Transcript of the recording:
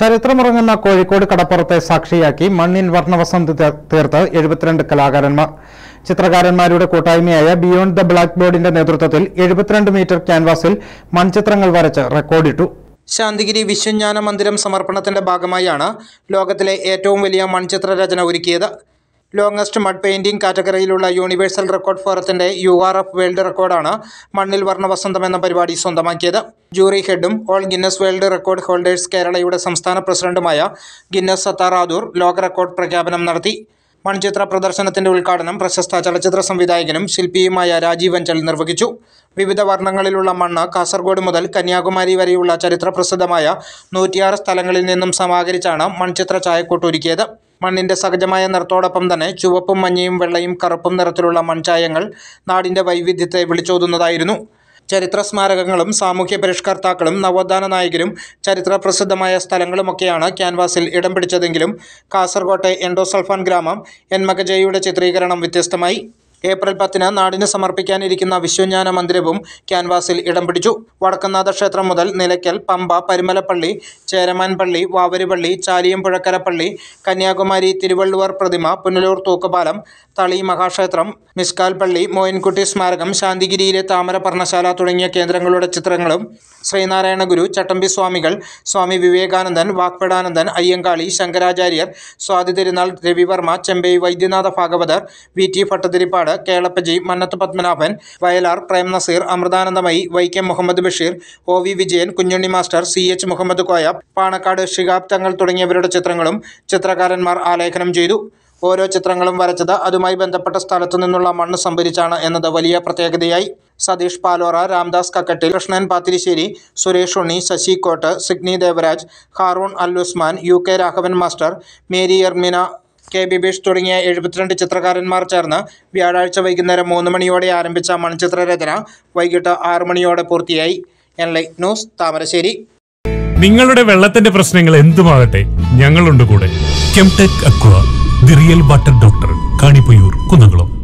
ചരിത്രമുറങ്ങുന്ന കോഴിക്കോട് കടപ്പുറത്തെ സാക്ഷിയാക്കി മണ്ണിൻ വർണ്ണവസന്തി തീർത്ത് എഴുപത്തിരണ്ട് കലാകാരന്മാർ ചിത്രകാരന്മാരുടെ കൂട്ടായ്മയായ ബിയോണ്ട് ദ ബ്ലാക്ക് ബോർഡിന്റെ നേതൃത്വത്തിൽ എഴുപത്തിരണ്ട് മീറ്റർ ക്യാൻവാസിൽ മൺചിത്രങ്ങൾ വരച്ച് റെക്കോർഡിട്ടു ശാന്തിഗിരി വിശ്വജ്ഞാന മന്ദിരം സമർപ്പണത്തിന്റെ ഭാഗമായാണ് ലോകത്തിലെ ഏറ്റവും വലിയ മൺചിത്ര രചന ഒരുക്കിയത് ലോങ്ങസ്റ്റ് മഡ് പെയിൻറ്റിംഗ് കാറ്റഗറിയിലുള്ള യൂണിവേഴ്സൽ റെക്കോർഡ് ഫോറത്തിൻ്റെ യു ആർ എഫ് വേൾഡ് റെക്കോർഡാണ് മണ്ണിൽ വസന്തം എന്ന പരിപാടി സ്വന്തമാക്കിയത് ജൂറി ഹെഡും all Guinness world record holders കേരളയുടെ സംസ്ഥാന പ്രസിഡന്റുമായ ഗിന്നസ് സത്താറാദൂർ ലോക റെക്കോർഡ് പ്രഖ്യാപനം നടത്തി മൺചിത്ര പ്രദർശനത്തിന്റെ ഉദ്ഘാടനം പ്രശസ്ത ചലച്ചിത്ര സംവിധായകനും ശില്പിയുമായ രാജീവ് അഞ്ചൽ നിർവഹിച്ചു വിവിധ വർണ്ണങ്ങളിലുള്ള മണ്ണ് കാസർഗോഡ് മുതൽ കന്യാകുമാരി വരെയുള്ള ചരിത്രപ്രസിദ്ധമായ നൂറ്റിയാറ് സ്ഥലങ്ങളിൽ നിന്നും സമാഹരിച്ചാണ് മൺചിത്ര ചായക്കൂട്ടൊരുക്കിയത് മണ്ണിന്റെ സഹജമായ നിറത്തോടൊപ്പം തന്നെ ചുവപ്പും മഞ്ഞയും വെള്ളയും കറുപ്പും നിറത്തിലുള്ള മൺചായങ്ങൾ നാടിന്റെ വൈവിധ്യത്തെ വിളിച്ചോതുന്നതായിരുന്നു ചരിത്ര സ്മാരകങ്ങളും സാമൂഹ്യ പരിഷ്കർത്താക്കളും നവോത്ഥാന നായകരും ചരിത്ര പ്രസിദ്ധമായ സ്ഥലങ്ങളുമൊക്കെയാണ് ക്യാൻവാസിൽ ഇടം പിടിച്ചതെങ്കിലും കാസർകോട്ടെ എൻഡോസൾഫാൻ ഗ്രാമം എൻ മകജയുടെ ചിത്രീകരണം വ്യത്യസ്തമായി ഏപ്രിൽ പത്തിന് നാടിന് സമർപ്പിക്കാനിരിക്കുന്ന വിശ്വജ്ഞാന മന്ദിരവും ക്യാൻവാസിൽ ഇടം പിടിച്ചു വടക്കനാഥ ക്ഷേത്രം മുതൽ നിലയ്ക്കൽ പമ്പ പരിമലപ്പള്ളി ചേരമാൻപള്ളി ചാലിയം ചാലിയമ്പുഴക്കരപ്പള്ളി കന്യാകുമാരി തിരുവള്ളുവർ പ്രതിമ പുനലൂർ തൂക്കുപാലം തളി മഹാക്ഷേത്രം മിസ്കാൽപ്പള്ളി മോയൻകുട്ടി സ്മാരകം ശാന്തിഗിരിയിലെ താമര പർണശാല തുടങ്ങിയ കേന്ദ്രങ്ങളുടെ ചിത്രങ്ങളും ശ്രീനാരായണ ഗുരു ചട്ടമ്പി സ്വാമികൾ സ്വാമി വിവേകാനന്ദൻ വാക്പടാനന്ദൻ Ayyankali Shankaracharya Swathi Thirunal Ravi Varma Chembai Vaidyanatha Bhagavathar V T Bhattathiripad Palakkad Kelappaji Mannath Padmanabhan Vayalar Prem Nazir Amritanandamayi Vaikom Muhammad Basheer O V Vijayan Kunjunni master C H Muhammad Koya Panakkad Shihab Thangal തുടങ്ങിയവരുടെ ചിത്രങ്ങളും ചിത്രകാരന്മാർ ആലേഖനം ചെയ്തു ഓരോ ചിത്രങ്ങളും വരച്ചത് അതുമായി ബന്ധപ്പെട്ട സ്ഥലത്തു നിന്നുള്ള മണ്ണ് സംഭരിച്ചാണ് എന്നത് വലിയ പ്രത്യേകതയായി Satheesh Palora Ramdas Kakkattil Krishnan Pathirissery Suresh Unni Sasi Kott Signi Devaraj Haroon Al Usman U K Raghavan master Mary Ermina K Bibeesh തുടങ്ങിയ എഴുപത്തിരണ്ട് ചിത്രകാരന്മാർ ചേർന്ന് വ്യാഴാഴ്ച വൈകുന്നേരം മൂന്ന് മണിയോടെ ആരംഭിച്ച മൺചിത്രരചന വൈകിട്ട് ആറു മണിയോടെ പൂർത്തിയായി എൻലൈറ്റ് ന്യൂസ് താമരശ്ശേരി നിങ്ങളുടെ വെള്ളത്തിന്റെ പ്രശ്നങ്ങൾ എന്തുമാകട്ടെ ഞങ്ങളുണ്ട് കൂടെ Chemtech aqua the real water doctor Kanippayyur Kunnamkulam